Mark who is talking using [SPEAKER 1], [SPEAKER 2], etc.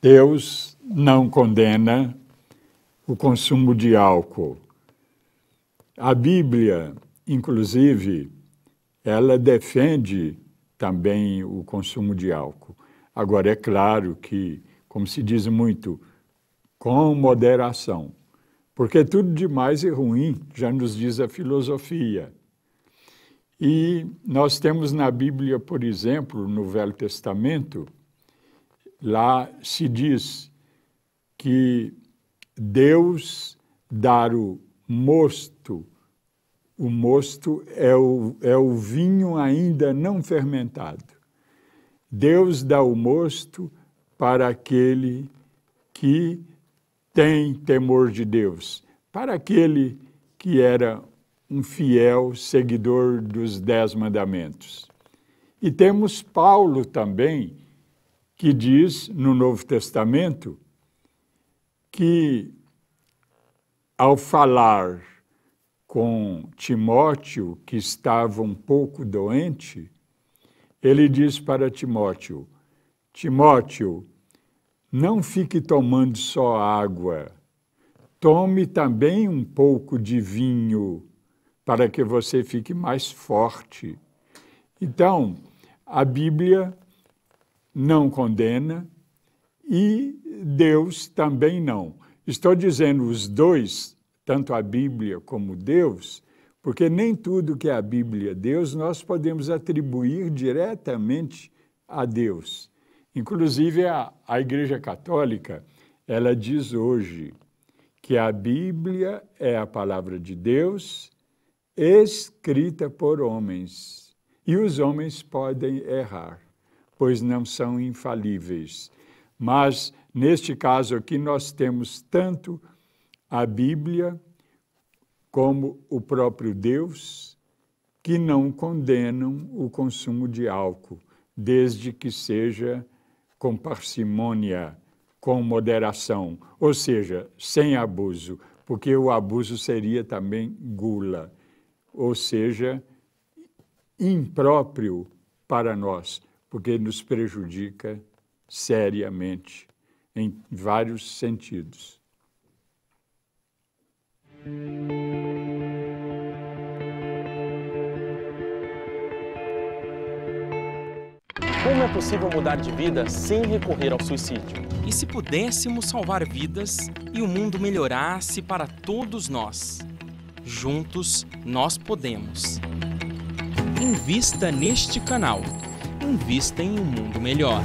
[SPEAKER 1] Deus não condena o consumo de álcool. A Bíblia, inclusive, ela defende também o consumo de álcool. Agora, é claro que, como se diz muito, com moderação, porque tudo demais é ruim, já nos diz a filosofia. E nós temos na Bíblia, por exemplo, no Velho Testamento, Lá se diz que Deus dar o mosto, o mosto é o, é o vinho ainda não fermentado. Deus dá o mosto para aquele que tem temor de Deus, para aquele que era um fiel seguidor dos Dez Mandamentos. E temos Paulo também que diz no Novo Testamento que ao falar com Timóteo, que estava um pouco doente, ele diz para Timóteo: Timóteo, não fique tomando só água, tome também um pouco de vinho, para que você fique mais forte. Então, a Bíblia não condena e Deus também não. Estou dizendo os dois, tanto a Bíblia como Deus, porque nem tudo que é a Bíblia Deus nós podemos atribuir diretamente a Deus. Inclusive a, a Igreja Católica, ela diz hoje que a Bíblia é a palavra de Deus escrita por homens e os homens podem errar pois não são infalíveis. Mas, neste caso aqui, nós temos tanto a Bíblia como o próprio Deus que não condenam o consumo de álcool, desde que seja com parcimônia, com moderação, ou seja, sem abuso, porque o abuso seria também gula, ou seja, impróprio para nós porque nos prejudica seriamente em vários sentidos.
[SPEAKER 2] Como é possível mudar de vida sem recorrer ao suicídio? E se pudéssemos salvar vidas e o mundo melhorasse para todos nós? Juntos, nós podemos. Invista neste canal investem em um mundo melhor.